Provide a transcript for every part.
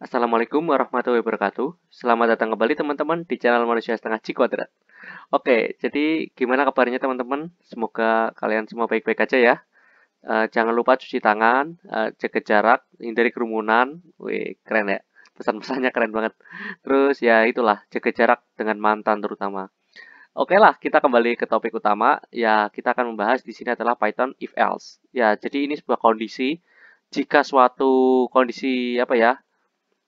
Assalamualaikum warahmatullahi wabarakatuh. Selamat datang kembali teman-teman di channel Manusia Setengah Cikwadrat. Oke, jadi gimana kabarnya teman-teman? Semoga kalian semua baik-baik aja ya. Uh, jangan lupa cuci tangan, uh, jaga jarak, hindari kerumunan. Wih, keren ya. Pesan-pesannya keren banget. Terus ya itulah, jaga jarak dengan mantan terutama. Oke lah, kita kembali ke topik utama. Ya, kita akan membahas di sini adalah Python if else. Ya, jadi ini sebuah kondisi jika suatu kondisi apa ya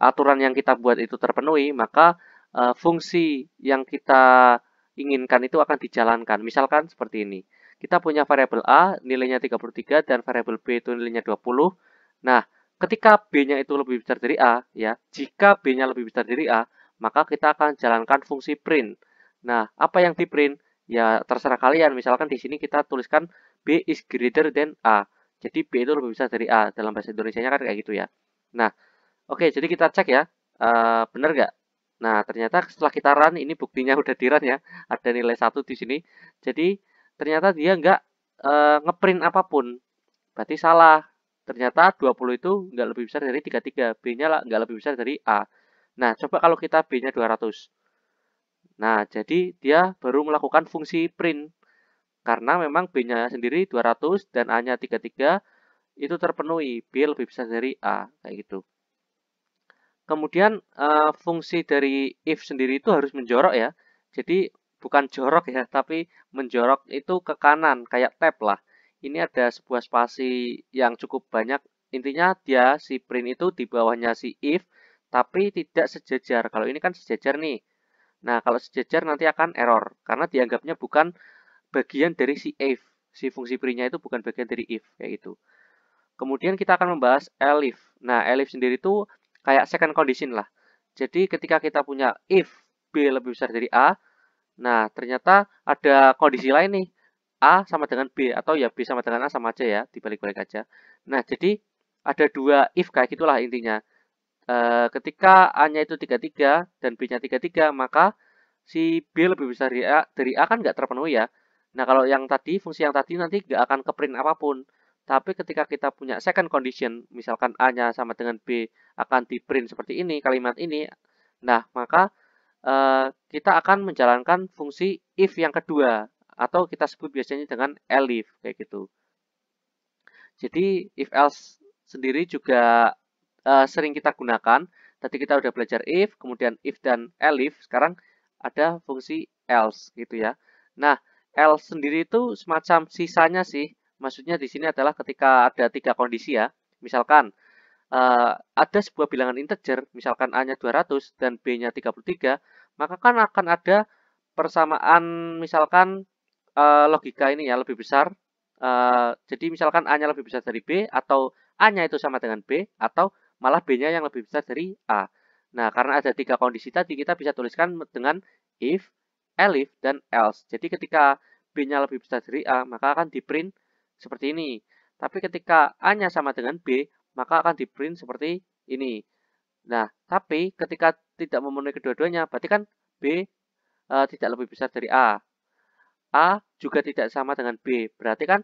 aturan yang kita buat itu terpenuhi, maka uh, fungsi yang kita inginkan itu akan dijalankan. Misalkan seperti ini. Kita punya variabel A nilainya 33 dan variabel B itu nilainya 20. Nah, ketika B-nya itu lebih besar dari A, ya, jika B-nya lebih besar dari A, maka kita akan jalankan fungsi print. Nah, apa yang di print? Ya, terserah kalian. Misalkan di sini kita tuliskan B is greater than A. Jadi B itu lebih besar dari A dalam bahasa Indonesia-nya kan kayak gitu ya. Nah, Oke, jadi kita cek ya, eh, benar nggak? Nah, ternyata setelah kita run, ini buktinya udah di run ya, ada nilai satu di sini. Jadi, ternyata dia nggak e, ngeprint apapun. Berarti salah. Ternyata 20 itu nggak lebih besar dari 33, B-nya nggak lebih besar dari A. Nah, coba kalau kita B-nya 200. Nah, jadi dia baru melakukan fungsi print. Karena memang B-nya sendiri 200 dan A-nya 33 itu terpenuhi. B lebih besar dari A, kayak gitu. Kemudian uh, fungsi dari if sendiri itu harus menjorok ya. Jadi bukan jorok ya, tapi menjorok itu ke kanan kayak tab lah. Ini ada sebuah spasi yang cukup banyak. Intinya dia si print itu di bawahnya si if tapi tidak sejajar. Kalau ini kan sejajar nih. Nah, kalau sejajar nanti akan error karena dianggapnya bukan bagian dari si if. Si fungsi printnya itu bukan bagian dari if kayak gitu. Kemudian kita akan membahas elif. Nah, elif sendiri itu kayak second condition lah. Jadi ketika kita punya if B lebih besar dari A, nah ternyata ada kondisi lain nih. A sama dengan B atau ya B sama dengan A sama aja ya, dibalik-balik aja. Nah, jadi ada dua if kayak gitulah intinya. E, ketika A-nya itu 33 dan B-nya 33, maka si B lebih besar dari A, dari A kan nggak terpenuhi ya. Nah, kalau yang tadi, fungsi yang tadi nanti nggak akan ke-print apapun. Tapi ketika kita punya second condition, misalkan A-nya sama dengan B akan di-print seperti ini, kalimat ini, nah maka eh, kita akan menjalankan fungsi if yang kedua, atau kita sebut biasanya dengan elif, kayak gitu. Jadi if else sendiri juga eh, sering kita gunakan, tadi kita udah belajar if, kemudian if dan elif, sekarang ada fungsi else gitu ya. Nah, else sendiri itu semacam sisanya sih, Maksudnya di sini adalah ketika ada tiga kondisi ya. Misalkan uh, ada sebuah bilangan integer, misalkan A-nya 200 dan B-nya 33, maka kan akan ada persamaan misalkan uh, logika ini ya lebih besar. Uh, jadi misalkan A-nya lebih besar dari B atau A-nya itu sama dengan B atau malah B-nya yang lebih besar dari A. Nah, karena ada tiga kondisi tadi, kita bisa tuliskan dengan if, elif, dan else. Jadi ketika B-nya lebih besar dari A, maka akan di print seperti ini. Tapi ketika A-nya sama dengan B, maka akan di print seperti ini. Nah, tapi ketika tidak memenuhi kedua-duanya, berarti kan B e, tidak lebih besar dari A. A juga tidak sama dengan B. Berarti kan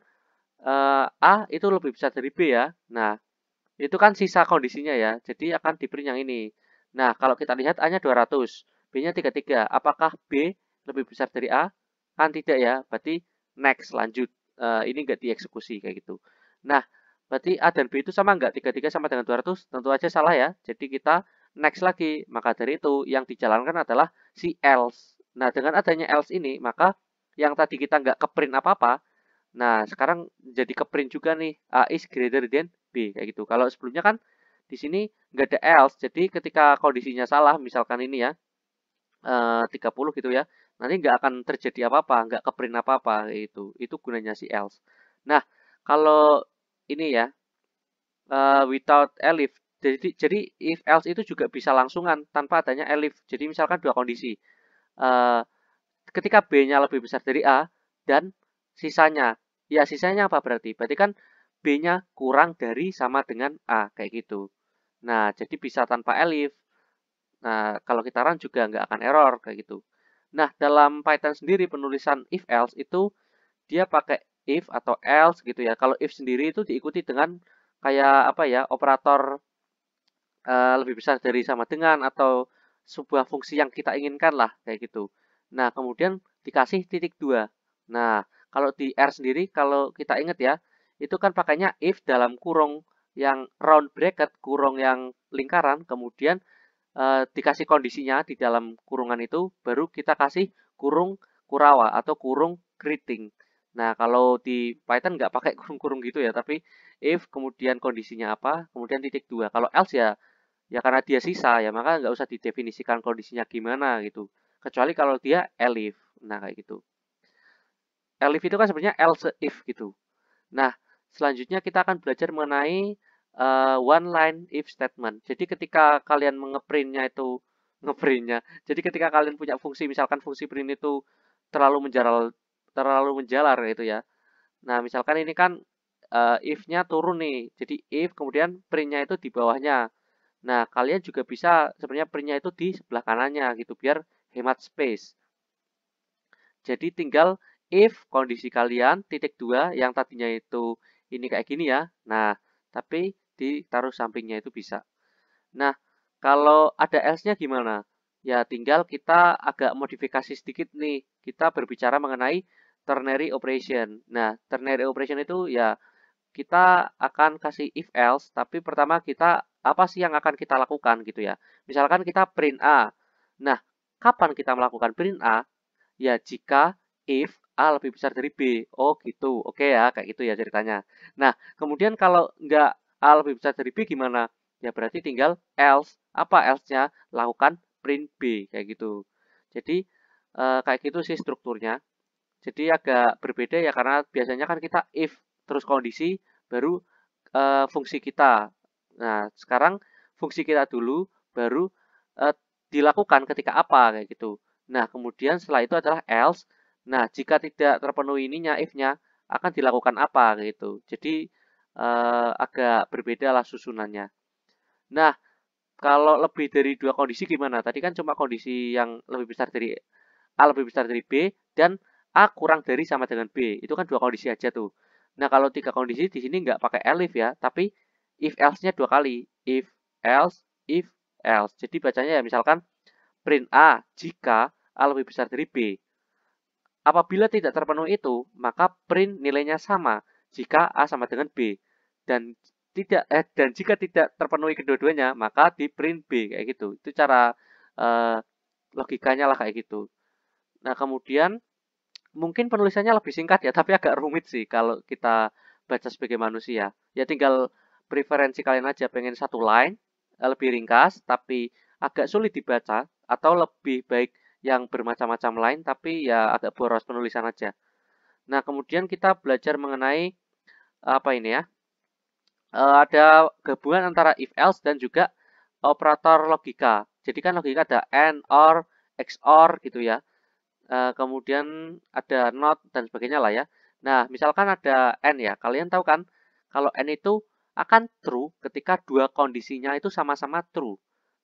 e, A itu lebih besar dari B ya. Nah, itu kan sisa kondisinya ya. Jadi akan di print yang ini. Nah, kalau kita lihat A-nya 200, B-nya 33. Apakah B lebih besar dari A? Kan tidak ya. Berarti next, lanjut. Eh, ini enggak dieksekusi kayak gitu. Nah, berarti A dan B itu sama nggak? 33 sama dengan 200? Tentu aja salah ya. Jadi kita next lagi. Maka dari itu yang dijalankan adalah si else. Nah, dengan adanya else ini, maka yang tadi kita nggak keprint apa-apa, nah sekarang jadi keprint juga nih, A is greater than B, kayak gitu. Kalau sebelumnya kan di sini nggak ada else, jadi ketika kondisinya salah, misalkan ini ya, 30 eh, gitu ya, nanti nggak akan terjadi apa-apa, nggak keprint apa-apa itu. Itu gunanya si else. Nah, kalau ini ya, uh, without elif, jadi, jadi if else itu juga bisa langsungan tanpa adanya elif. Jadi misalkan dua kondisi. Uh, ketika B-nya lebih besar dari A, dan sisanya. Ya, sisanya apa berarti? Berarti kan B-nya kurang dari sama dengan A, kayak gitu. Nah, jadi bisa tanpa elif. Nah, kalau kita run juga nggak akan error, kayak gitu. Nah, dalam Python sendiri penulisan if else itu dia pakai if atau else gitu ya. Kalau if sendiri itu diikuti dengan kayak apa ya, operator uh, lebih besar dari sama dengan atau sebuah fungsi yang kita inginkan lah kayak gitu. Nah, kemudian dikasih titik dua. Nah, kalau di R sendiri kalau kita ingat ya, itu kan pakainya if dalam kurung yang round bracket, kurung yang lingkaran, kemudian Eh, dikasih kondisinya di dalam kurungan itu, baru kita kasih kurung kurawa atau kurung greeting Nah, kalau di Python nggak pakai kurung-kurung gitu ya, tapi if kemudian kondisinya apa, kemudian titik dua. Kalau else ya, ya karena dia sisa ya, maka nggak usah didefinisikan kondisinya gimana gitu. Kecuali kalau dia elif, nah kayak gitu. Elif itu kan sebenarnya else if gitu. Nah, selanjutnya kita akan belajar mengenai uh, one line if statement. Jadi ketika kalian mengeprintnya itu ngeprintnya. Jadi ketika kalian punya fungsi, misalkan fungsi print itu terlalu menjalar, terlalu menjalar gitu ya. Nah misalkan ini kan uh, if-nya turun nih. Jadi if kemudian print-nya itu di bawahnya. Nah kalian juga bisa sebenarnya print-nya itu di sebelah kanannya gitu biar hemat space. Jadi tinggal if kondisi kalian titik dua yang tadinya itu ini kayak gini ya. Nah tapi ditaruh sampingnya itu bisa. Nah, kalau ada else-nya gimana? Ya, tinggal kita agak modifikasi sedikit nih. Kita berbicara mengenai ternary operation. Nah, ternary operation itu ya kita akan kasih if else, tapi pertama kita apa sih yang akan kita lakukan gitu ya. Misalkan kita print A. Nah, kapan kita melakukan print A? Ya, jika if A lebih besar dari B. Oh gitu, oke ya, kayak gitu ya ceritanya. Nah, kemudian kalau nggak A lebih besar dari B gimana? Ya berarti tinggal else. Apa else-nya? Lakukan print B, kayak gitu. Jadi, e, kayak gitu sih strukturnya. Jadi agak berbeda ya, karena biasanya kan kita if, terus kondisi, baru e, fungsi kita. Nah, sekarang fungsi kita dulu, baru e, dilakukan ketika apa, kayak gitu. Nah, kemudian setelah itu adalah else. Nah, jika tidak terpenuhi ininya, if-nya, akan dilakukan apa, kayak gitu. Jadi, uh, agak berbeda lah susunannya. Nah, kalau lebih dari dua kondisi gimana? Tadi kan cuma kondisi yang lebih besar dari A lebih besar dari B dan A kurang dari sama dengan B. Itu kan dua kondisi aja tuh. Nah, kalau tiga kondisi di sini nggak pakai elif ya, tapi if else-nya dua kali. If else, if else. Jadi bacanya ya misalkan print A jika A lebih besar dari B. Apabila tidak terpenuhi itu, maka print nilainya sama jika A sama dengan B dan tidak eh, dan jika tidak terpenuhi kedua-duanya maka di print B kayak gitu. Itu cara eh, logikanya lah kayak gitu. Nah, kemudian mungkin penulisannya lebih singkat ya, tapi agak rumit sih kalau kita baca sebagai manusia. Ya tinggal preferensi kalian aja pengen satu line eh, lebih ringkas tapi agak sulit dibaca atau lebih baik yang bermacam-macam lain tapi ya agak boros penulisan aja. Nah, kemudian kita belajar mengenai apa ini ya? Eh, ada gabungan antara if else dan juga operator logika. Jadi kan logika ada and or XOR gitu ya. Eh, kemudian ada not dan sebagainya lah ya. Nah, misalkan ada n ya. Kalian tahu kan kalau n itu akan true ketika dua kondisinya itu sama-sama true.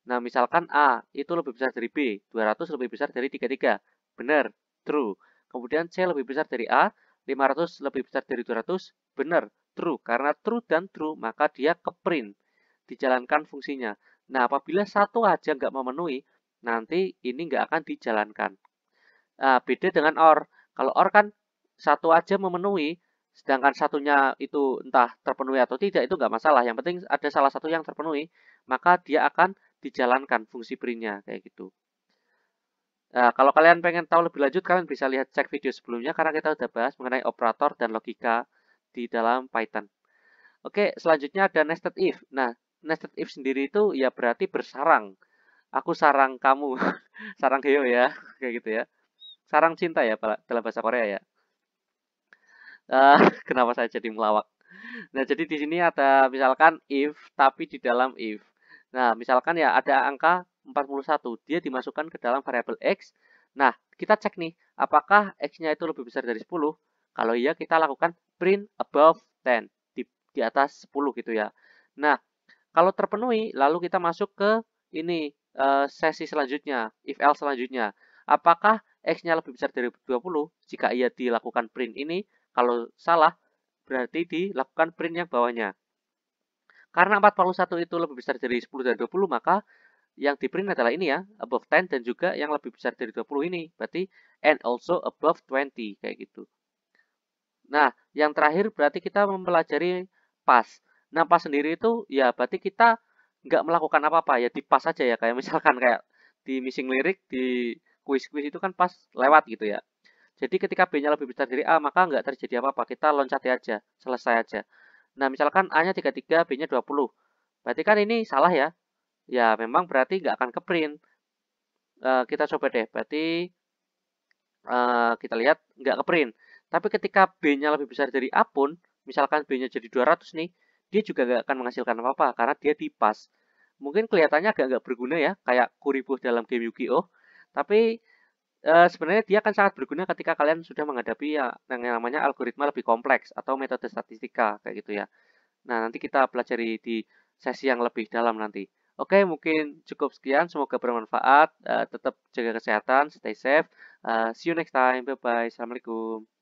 Nah, misalkan A itu lebih besar dari B, 200 lebih besar dari 33. Benar, true. Kemudian C lebih besar dari A, 500 lebih besar dari 200? Benar, true. Karena true dan true, maka dia keprint. Dijalankan fungsinya. Nah, apabila satu aja nggak memenuhi, nanti ini nggak akan dijalankan. Nah, beda dengan OR. Kalau OR kan satu aja memenuhi, sedangkan satunya itu entah terpenuhi atau tidak, itu nggak masalah. Yang penting ada salah satu yang terpenuhi, maka dia akan dijalankan fungsi printnya. Kayak gitu. Nah, kalau kalian pengen tahu lebih lanjut, kalian bisa lihat cek video sebelumnya karena kita sudah bahas mengenai operator dan logika di dalam Python. Oke, selanjutnya ada nested if. Nah, nested if sendiri itu ya berarti bersarang. Aku sarang kamu, sarang Geo ya, kayak gitu ya. Sarang cinta ya dalam bahasa Korea ya. Uh, kenapa saya jadi melawak? Nah, jadi di sini ada misalkan if tapi di dalam if. Nah, misalkan ya ada angka 41. Dia dimasukkan ke dalam variabel X. Nah, kita cek nih, apakah X-nya itu lebih besar dari 10? Kalau iya, kita lakukan print above 10, di, di atas 10 gitu ya. Nah, kalau terpenuhi, lalu kita masuk ke ini, eh, sesi selanjutnya, if else selanjutnya. Apakah X-nya lebih besar dari 20? Jika iya dilakukan print ini, kalau salah, berarti dilakukan print yang bawahnya. Karena 41 itu lebih besar dari 10 dan 20, maka yang di print adalah ini ya, above 10 dan juga yang lebih besar dari 20 ini. Berarti and also above 20 kayak gitu. Nah, yang terakhir berarti kita mempelajari pas. Nah, pass sendiri itu ya berarti kita nggak melakukan apa-apa ya di pass aja ya kayak misalkan kayak di missing lirik di kuis-kuis itu kan pas lewat gitu ya. Jadi ketika B-nya lebih besar dari A, maka nggak terjadi apa-apa. Kita loncat aja, selesai aja. Nah, misalkan A-nya 33, B-nya 20. Berarti kan ini salah ya ya memang berarti nggak akan ke print. Uh, eh, kita coba deh, berarti uh, kita lihat nggak ke print. Tapi ketika B-nya lebih besar dari A pun, misalkan B-nya jadi 200 nih, dia juga nggak akan menghasilkan apa-apa karena dia di dipas. Mungkin kelihatannya agak nggak berguna ya, kayak kuribuh dalam game Yu-Gi-Oh! Tapi Uh, sebenarnya dia akan sangat berguna ketika kalian sudah menghadapi ya, yang namanya algoritma lebih kompleks atau metode statistika kayak gitu ya. Nah, nanti kita pelajari di sesi yang lebih dalam nanti. Oke, mungkin cukup sekian. Semoga bermanfaat. Uh, tetap jaga kesehatan, stay safe. Uh, see you next time. Bye-bye. Assalamualaikum.